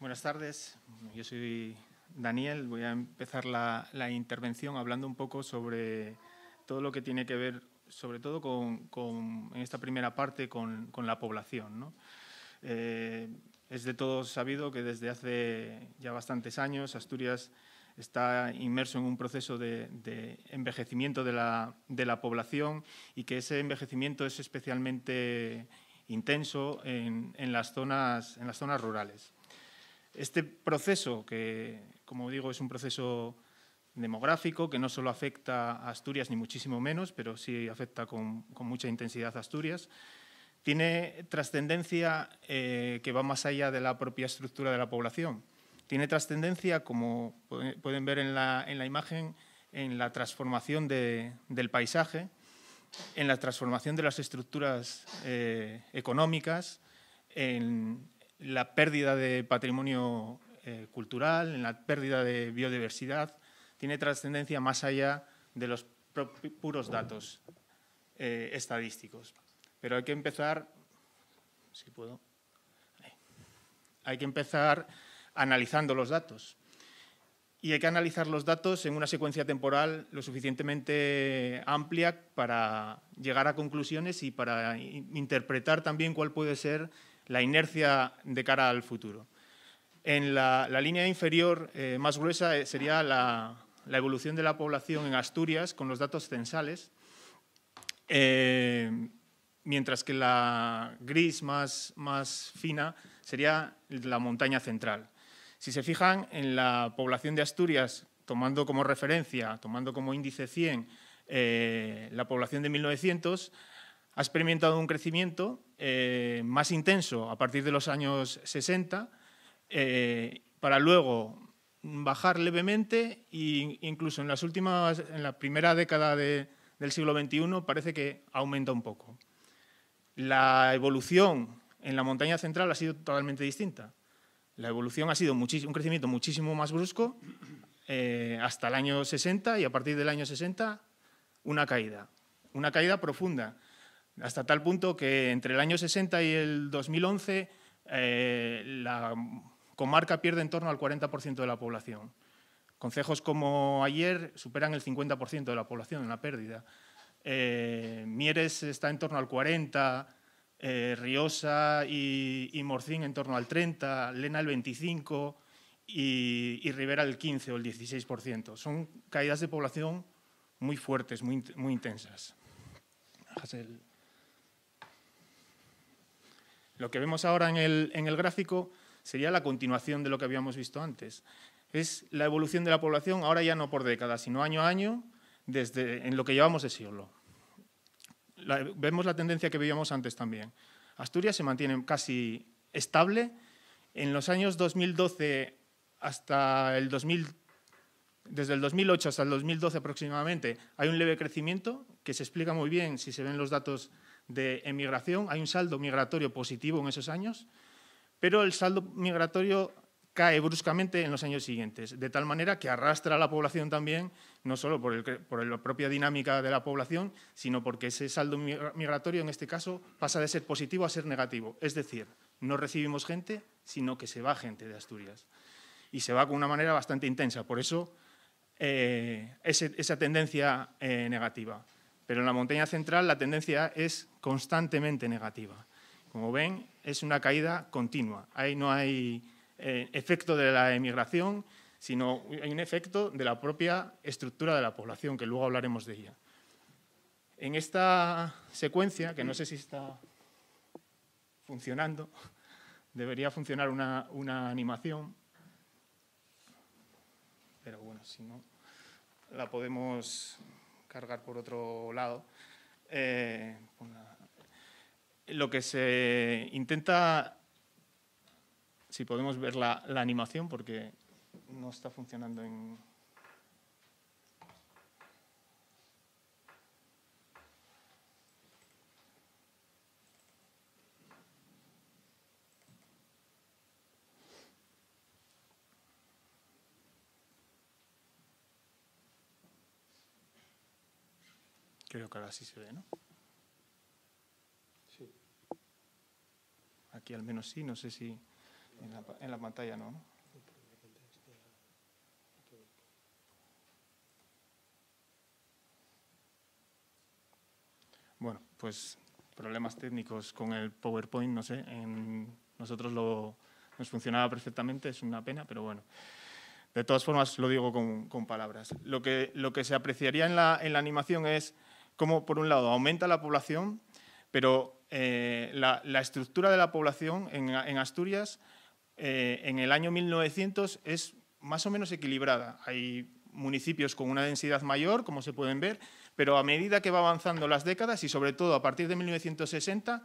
Buenas tardes, yo soy Daniel. Voy a empezar la, intervención hablando un poco sobre todo lo que tiene que ver, sobre todo en esta primera parte, con, la población. Eh, es de todo sabido que desde hace ya bastantes años Asturias está inmerso en un proceso de, envejecimiento de la, población y que ese envejecimiento es especialmente intenso en las zonas rurales. Este proceso, que como digo es un proceso demográfico que no solo afecta a Asturias, ni muchísimo menos, pero sí afecta con, mucha intensidad a Asturias, tiene trascendencia eh, que va más allá de la propia estructura de la población. Tiene trascendencia, como pueden ver en la, imagen, en la transformación del paisaje, en la transformación de las estructuras eh, económicas, en la pérdida de patrimonio eh, cultural, en la pérdida de biodiversidad, tiene trascendencia más allá de los puros datos eh, estadísticos. Pero hay que empezar, si puedo, hay que empezar analizando los datos. Y hay que analizar los datos en una secuencia temporal lo suficientemente amplia para llegar a conclusiones y para interpretar también cuál puede ser la inercia de cara al futuro. En la, línea inferior eh, más gruesa eh, sería la, evolución de la población en Asturias con los datos censales, eh, mientras que la gris más, más fina sería la montaña central. Si se fijan en la población de Asturias, tomando como referencia, tomando como índice 100 la población de 1900, ha experimentado un crecimiento eh, más intenso a partir de los años 60, eh, para luego bajar levemente e incluso en las últimas, en la primera década del siglo XXI parece que aumenta un poco. La evolución en la montaña central ha sido totalmente distinta. La evolución ha sido un crecimiento muchísimo más brusco eh, hasta el año 60 y a partir del año 60 una caída, una caída profunda hasta tal punto que entre el año 60 y el 2011 eh, la comarca pierde en torno al 40% de la población. Concejos como ayer superan el 50% de la población en la pérdida. Eh, Mieres está en torno al 40%, eh, Riosa y, Morcín en torno al 30%, Lena el 25% y, Rivera el 15% o el 16%. Son caídas de población muy fuertes, muy, muy intensas. Lo que vemos ahora en el, en el gráfico sería la continuación de lo que habíamos visto antes. Es la evolución de la población, ahora ya no por décadas, sino año a año, desde en lo que llevamos de siglo. vemos la tendencia que veíamos antes también. Asturias se mantiene casi estable. En los años 2012 hasta el 2000, desde el 2008 hasta el 2012 aproximadamente, hay un leve crecimiento que se explica muy bien si se ven los datos de emigración, hay un saldo migratorio positivo en esos años, pero el saldo migratorio cae bruscamente en los años siguientes, de tal manera que arrastra a la población también, no solo por, el, la propia dinámica de la población, sino porque ese saldo migratorio en este caso pasa de ser positivo a ser negativo. Es decir, no recibimos gente, sino que se va gente de Asturias. Y se va con una manera bastante intensa, por eso eh, esa tendencia eh, negativa pero en la montaña central la tendencia es constantemente negativa. Como ven, es una caída continua. Ahí no hay eh, efecto de la emigración, sino hay un efecto de la propia estructura de la población, que luego hablaremos de ella. En esta secuencia, que no sé si está funcionando, debería funcionar una, una animación, pero bueno, si no, la podemos cargar por otro lado. Eh, lo que se intenta, si podemos ver la animación, porque no está funcionando en, Creo que ahora sí se ve, ¿no? Sí. Aquí al menos sí, no sé si en la, pantalla no, Bueno, pues problemas técnicos con el PowerPoint, no sé, nosotros lo, nos funcionaba perfectamente, es una pena, pero bueno. De todas formas, lo digo con, palabras. Lo que, lo que se apreciaría en la animación es cómo, por un lado, aumenta la población, pero eh, la, estructura de la población en, Asturias eh, en el año 1900 es más o menos equilibrada. Hay municipios con una densidad mayor, como se pueden ver, pero a medida que va avanzando las décadas y sobre todo a partir de 1960,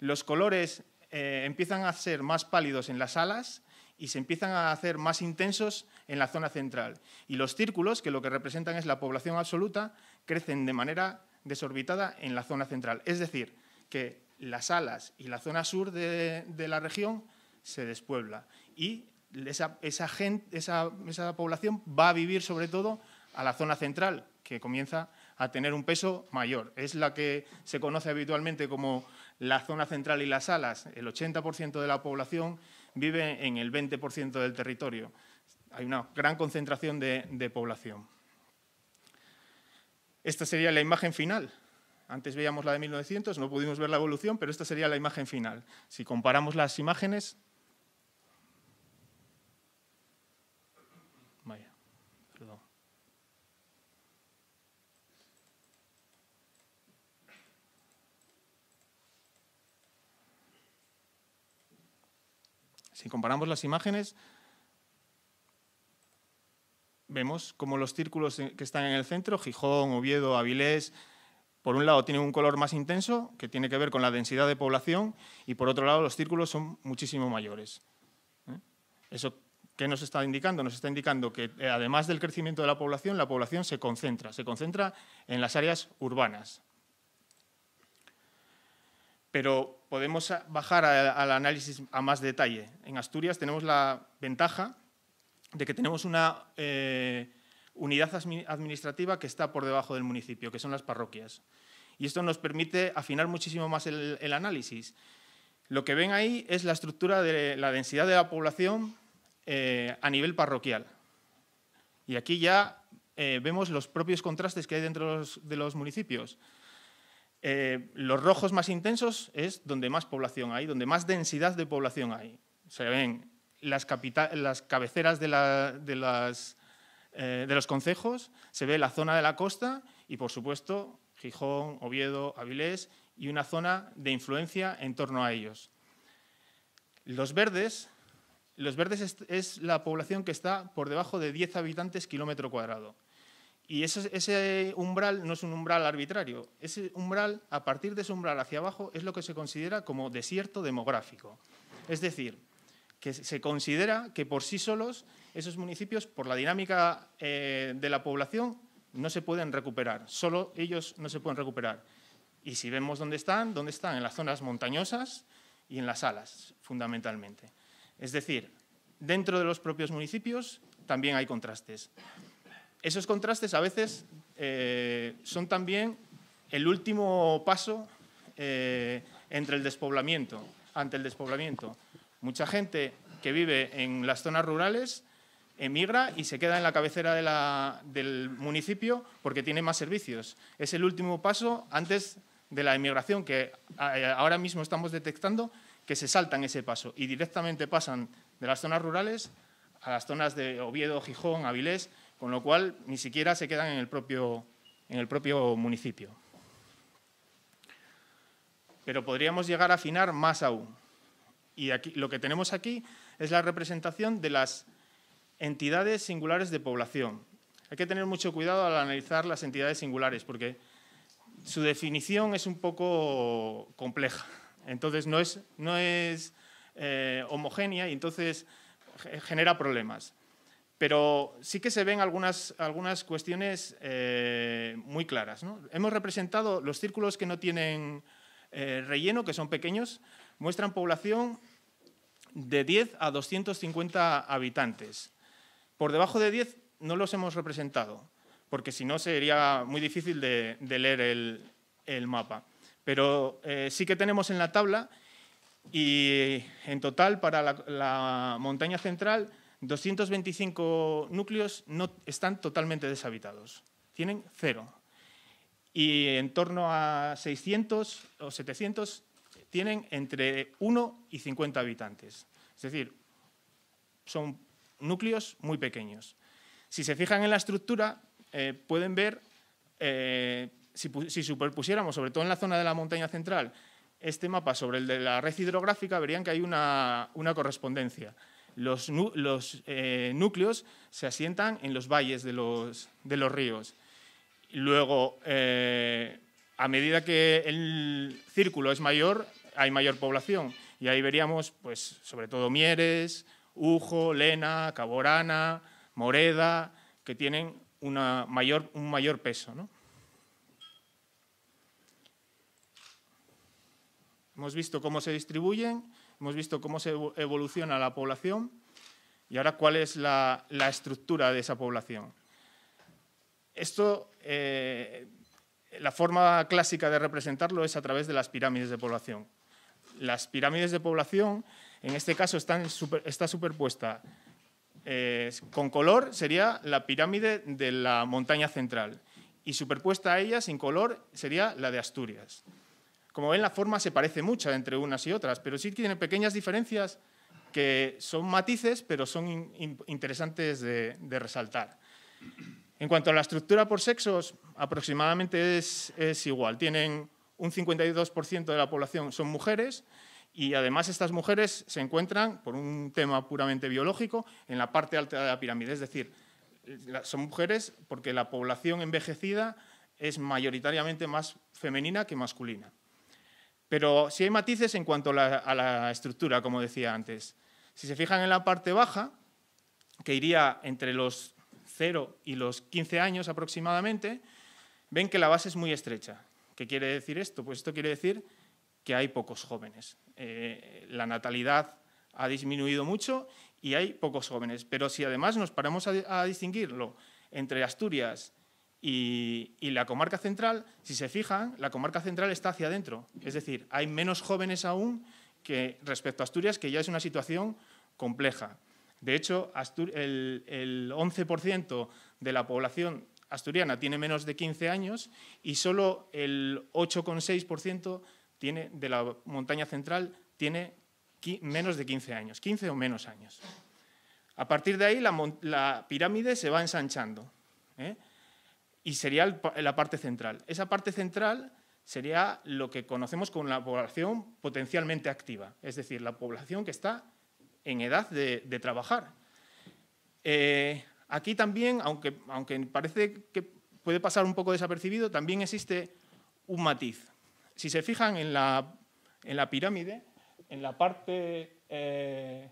los colores eh, empiezan a ser más pálidos en las alas y se empiezan a hacer más intensos en la zona central. Y los círculos, que lo que representan es la población absoluta, crecen de manera desorbitada en la zona central. Es decir, que las alas y la zona sur de, la región se despuebla y esa, gente, esa, población va a vivir sobre todo a la zona central, que comienza a tener un peso mayor. Es la que se conoce habitualmente como la zona central y las alas. El 80% de la población vive en el 20% del territorio. Hay una gran concentración de población. Esta sería la imagen final. Antes veíamos la de 1900, no pudimos ver la evolución, pero esta sería la imagen final. Si comparamos las imágenes... Si comparamos las imágenes, vemos como los círculos que están en el centro, Gijón, Oviedo, Avilés, por un lado tienen un color más intenso, que tiene que ver con la densidad de población, y por otro lado los círculos son muchísimo mayores. ¿eh? ¿Eso qué nos está indicando? Nos está indicando que eh, además del crecimiento de la población, la población se concentra, se concentra en las áreas urbanas. Pero podemos bajar al análisis a más detalle. En Asturias tenemos la ventaja de que tenemos una eh, unidad administrativa que está por debajo del municipio, que son las parroquias. Y esto nos permite afinar muchísimo más el, análisis. Lo que ven ahí es la estructura de la densidad de la población eh, a nivel parroquial. Y aquí ya eh, vemos los propios contrastes que hay dentro de los, municipios. los rojos más intensos es donde más población hay, donde más densidad de población hay. Se ven las, cabeceras eh, de, los concejos, se ve la zona de la costa y, por supuesto, Gijón, Oviedo, Avilés y una zona de influencia en torno a ellos. Los verdes, los verdes es, la población que está por debajo de 10 habitantes kilómetro cuadrado. Y ese, ese, umbral no es un umbral arbitrario. Ese umbral, a partir de ese umbral hacia abajo, es lo que se considera como desierto demográfico. Es decir, que se considera que por sí solos esos municipios, por la dinámica eh, de la población, no se pueden recuperar, solo ellos no se pueden recuperar. Y si vemos dónde están, dónde están, en las zonas montañosas y en las alas, fundamentalmente. Es decir, dentro de los propios municipios también hay contrastes. Esos contrastes a veces eh, son también el último paso eh, entre el despoblamiento, ante el despoblamiento, Mucha gente que vive en las zonas rurales emigra y se queda en la cabecera del municipio porque tiene más servicios. Es el último paso antes de la emigración que eh, ahora mismo estamos detectando que se saltan ese paso y directamente pasan de las zonas rurales a las zonas de Oviedo, Gijón, Avilés, con lo cual ni siquiera se quedan en el propio, en el propio municipio. Pero podríamos llegar a afinar más aún. Y aquí, lo que tenemos aquí es la representación de las entidades singulares de población. Hay que tener mucho cuidado al analizar las entidades singulares porque su definición es un poco compleja. Entonces no es, no es eh, homogénea y entonces genera problemas. Pero sí que se ven algunas, algunas cuestiones eh, muy claras. Hemos representado los círculos que no tienen eh, relleno, que son pequeños, muestran población de 10 a 250 habitantes. Por debajo de 10 no los hemos representado, porque si no sería muy difícil de, leer el, mapa. Pero eh, sí que tenemos en la tabla y en total para la, la montaña central 225 núcleos no están totalmente deshabitados, tienen cero. Y en torno a 600 o 700 tienen entre 1 y 50 habitantes. Es decir, son núcleos muy pequeños. Si se fijan en la estructura, eh, pueden ver, eh, si, superpusiéramos, sobre todo en la zona de la montaña central, este mapa sobre el de la red hidrográfica, verían que hay una, correspondencia. Los, los eh, núcleos se asientan en los valles de los, de los ríos. Luego, a medida que el círculo es mayor, hay mayor población. Y ahí veríamos, pues, sobre todo Mieres, Ujo, Lena, Caborana, Moreda, que tienen una mayor, un mayor peso. Hemos visto cómo se distribuyen, hemos visto cómo se evoluciona la población y ahora cuál es la, estructura de esa población. Esto, eh, la forma clásica de representarlo es a través de las pirámides de población las pirámides de población, en este caso están está superpuesta eh, con color, sería la pirámide de la montaña central y superpuesta a ella sin color sería la de Asturias. Como ven, la forma se parece mucha entre unas y otras, pero sí tiene pequeñas diferencias que son matices, pero son interesantes de, resaltar. En cuanto a la estructura por sexos, aproximadamente es, es igual. Tienen un 52% de la población son mujeres y además estas mujeres se encuentran, por un tema puramente biológico, en la parte alta de la pirámide. Es decir, son mujeres porque la población envejecida es mayoritariamente más femenina que masculina. Pero sí hay matices en cuanto a la, a la estructura, como decía antes. Si se fijan en la parte baja, que iría entre los 0 y los 15 años aproximadamente, ven que la base es muy estrecha. ¿Qué quiere decir esto? Pues esto quiere decir que hay pocos jóvenes. Eh, la natalidad ha disminuido mucho y hay pocos jóvenes. Pero si además nos paramos a, distinguirlo entre Asturias y, la comarca central, si se fijan, la comarca central está hacia adentro. Es decir, hay menos jóvenes aún que respecto a Asturias, que ya es una situación compleja. De hecho, el 11% de la población asturiana tiene menos de 15 años y solo el 8,6% tiene, de la montaña central tiene menos de 15 años, 15 o menos años. A partir de ahí la, pirámide se va ensanchando ¿eh? y sería la parte central. Esa parte central sería lo que conocemos como la población potencialmente activa, es decir, la población que está en edad de, trabajar. Eh, Aquí también, aunque, aunque parece que puede pasar un poco desapercibido, también existe un matiz. Si se fijan en la, pirámide, en la parte eh,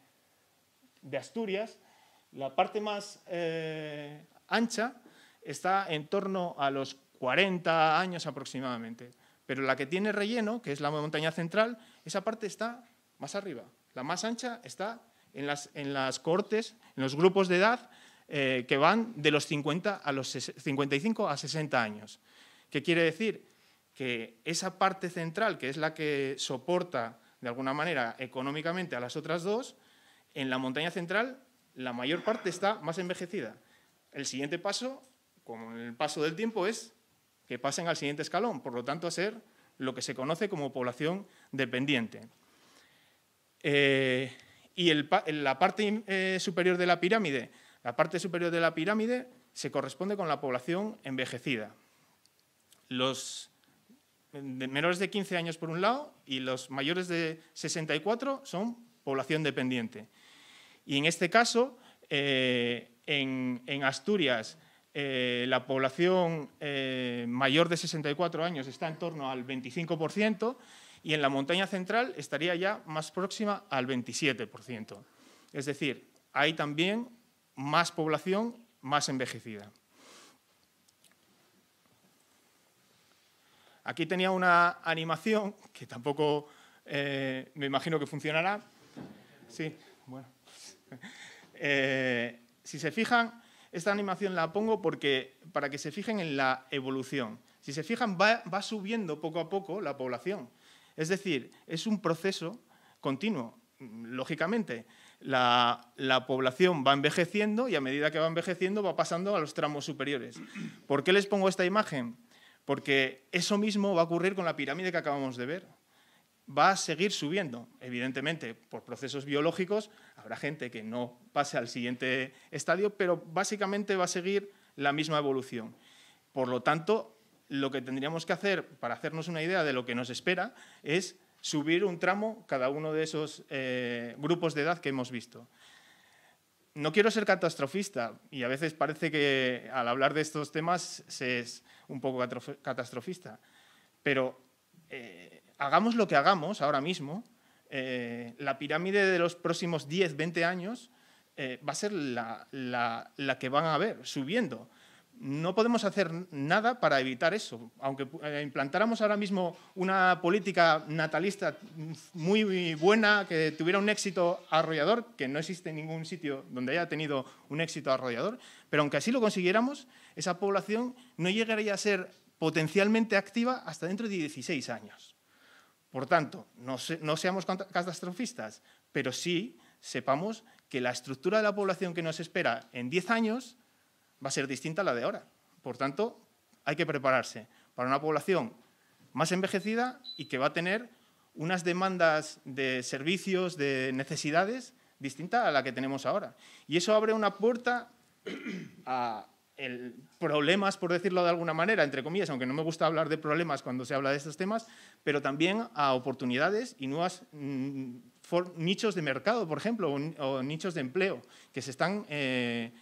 de Asturias, la parte más eh, ancha está en torno a los 40 años aproximadamente, pero la que tiene relleno, que es la montaña central, esa parte está más arriba. La más ancha está en las, en las en los grupos de edad eh, que van de los 50 a los 55 a 60 años. ¿Qué quiere decir? Que esa parte central, que es la que soporta de alguna manera económicamente a las otras dos, en la montaña central la mayor parte está más envejecida. El siguiente paso, con el paso del tiempo, es que pasen al siguiente escalón, por lo tanto, a ser lo que se conoce como población dependiente. Eh, y la parte eh, superior de la pirámide la parte superior de la pirámide se corresponde con la población envejecida. Los menores de 15 años por un lado y los mayores de 64 son población dependiente. Y en este caso, eh, en, Asturias, eh, la población eh, mayor de 64 años está en torno al 25% y en la montaña central estaría ya más próxima al 27%. Es decir, hay también más población más envejecida. Aquí tenía una animación que tampoco eh, me imagino que funcionará. Sí, bueno. Eh, si se fijan, esta animación la pongo porque, para que se fijen en la evolución. Si se fijan, va subiendo poco a poco la población. Es decir, es un proceso continuo, lógicamente la, población va envejeciendo y a medida que va envejeciendo va pasando a los tramos superiores. ¿Por qué les pongo esta imagen? Porque eso mismo va a ocurrir con la pirámide que acabamos de ver. Va a seguir subiendo, evidentemente, por procesos biológicos. Habrá gente que no pase al siguiente estadio, pero básicamente va a seguir la misma evolución. Por lo tanto, lo que tendríamos que hacer para hacernos una idea de lo que nos espera es subir un tramo cada uno de esos eh, grupos de edad que hemos visto. No quiero ser catastrofista y a veces parece que al hablar de estos temas se es un poco catastrofista, pero eh, hagamos lo que hagamos ahora mismo, eh, la pirámide de los próximos 10, 20 años va a ser la, la que van a ver subiendo no podemos hacer nada para evitar eso. Aunque eh, implantáramos ahora mismo una política natalista muy buena, que tuviera un éxito arrollador, que no existe ningún sitio donde haya tenido un éxito arrollador, pero aunque así lo consiguiéramos, esa población no llegaría a ser potencialmente activa hasta dentro de 16 años. Por tanto, no, no seamos catastrofistas, pero sí sepamos que la estructura de la población que nos espera en 10 años va a ser distinta a la de ahora. Por tanto, hay que prepararse para una población más envejecida y que va a tener unas demandas de servicios, de necesidades, distintas a la que tenemos ahora. Y eso abre una puerta a problemas, por decirlo de alguna manera, entre comillas, aunque no me gusta hablar de problemas cuando se habla de estos temas, pero también a oportunidades y nuevas mm, nichos de mercado, por ejemplo, o, nichos de empleo que se están eh,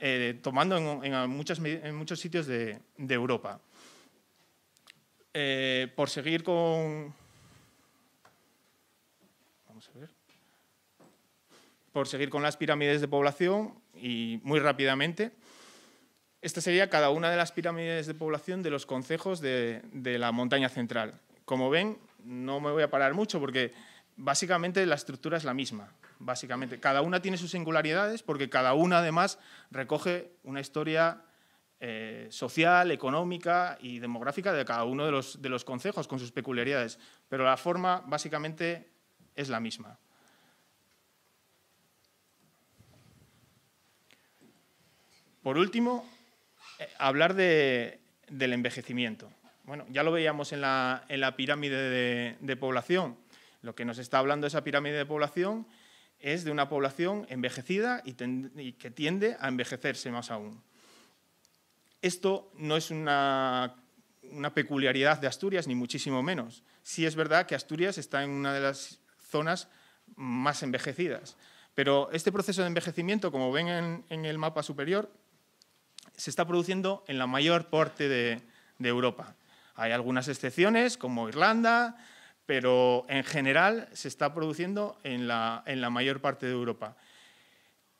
eh, tomando en, muchos sitios de, Europa. Eh, por seguir con... Por seguir con las pirámides de población y muy rápidamente. Esta sería cada una de las pirámides de población de los concejos de la montaña central. Como ven, no me voy a parar mucho porque básicamente la estructura es la misma básicamente. Cada una tiene sus singularidades porque cada una además recoge una historia eh, social, económica y demográfica de cada uno de los, de consejos con sus peculiaridades, pero la forma básicamente es la misma. Por último, eh, hablar del envejecimiento. Bueno, ya lo veíamos en la, pirámide de, de población. Lo que nos está hablando esa pirámide de población es de una población envejecida y, que tiende a envejecerse más aún. Esto no es una, peculiaridad de Asturias, ni muchísimo menos. Sí es verdad que Asturias está en una de las zonas más envejecidas, pero este proceso de envejecimiento, como ven en, el mapa superior, se está produciendo en la mayor parte de Europa. Hay algunas excepciones, como Irlanda, pero en general se está produciendo en la, mayor parte de Europa.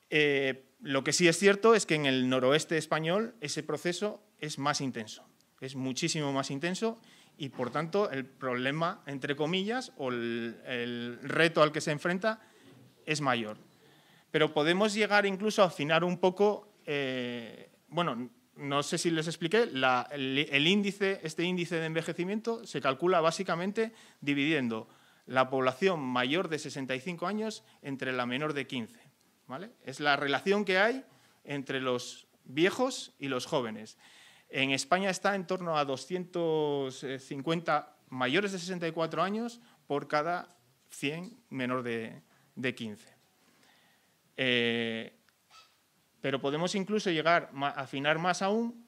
Eh, lo que sí es cierto es que en el noroeste español ese proceso es más intenso, es muchísimo más intenso y por tanto el problema, entre comillas, o el, reto al que se enfrenta es mayor. Pero podemos llegar incluso a afinar un poco, eh, bueno, no sé si les expliqué, el, índice, este índice de envejecimiento se calcula básicamente dividiendo la población mayor de 65 años entre la menor de 15. ¿vale? Es la relación que hay entre los viejos y los jóvenes. En España está en torno a 250 mayores de 64 años por cada 100 menor de, 15. Pero podemos incluso llegar a afinar más aún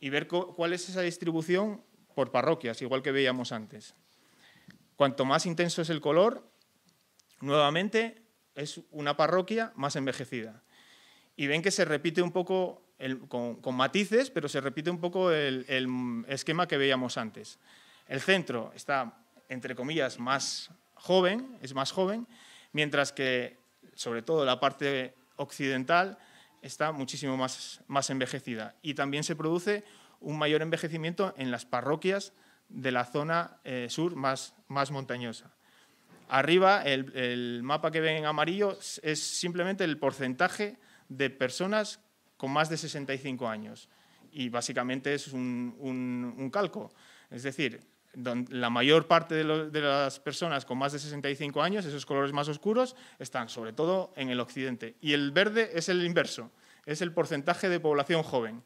y ver cuál es esa distribución por parroquias, igual que veíamos antes. Cuanto más intenso es el color, nuevamente es una parroquia más envejecida. Y ven que se repite un poco, con, matices, pero se repite un poco el esquema que veíamos antes. El centro está, entre comillas, más joven, es más joven, mientras que sobre todo la parte occidental, está muchísimo más, más envejecida. Y también se produce un mayor envejecimiento en las parroquias de la zona eh, sur más, montañosa. Arriba, el, mapa que ven en amarillo es simplemente el porcentaje de personas con más de 65 años. Y básicamente es un calco. Es decir, la mayor parte de, las personas con más de 65 años, esos colores más oscuros, están sobre todo en el occidente. Y el verde es el inverso, es el porcentaje de población joven.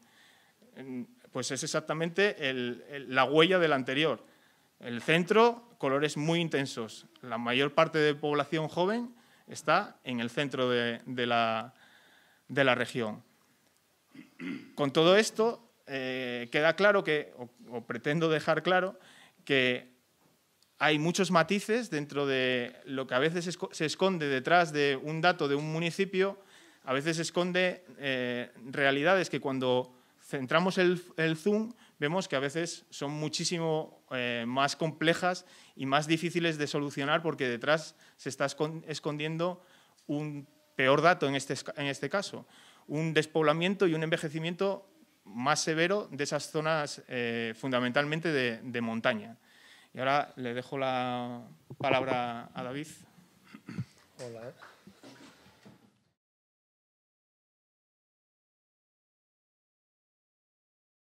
Pues es exactamente la huella del anterior. El centro, colores muy intensos. La mayor parte de población joven está en el centro de, la, de la, región. Con todo esto, eh, queda claro que, o pretendo dejar claro, que hay muchos matices dentro de lo que a veces se esconde detrás de un dato de un municipio, a veces se esconde eh, realidades que cuando centramos el, zoom vemos que a veces son muchísimo eh, más complejas y más difíciles de solucionar porque detrás se está escondiendo un peor dato en este, en este caso, un despoblamiento y un envejecimiento más severo de esas zonas eh, fundamentalmente de, de, montaña. Y ahora le dejo la palabra a David. Hola. Eh.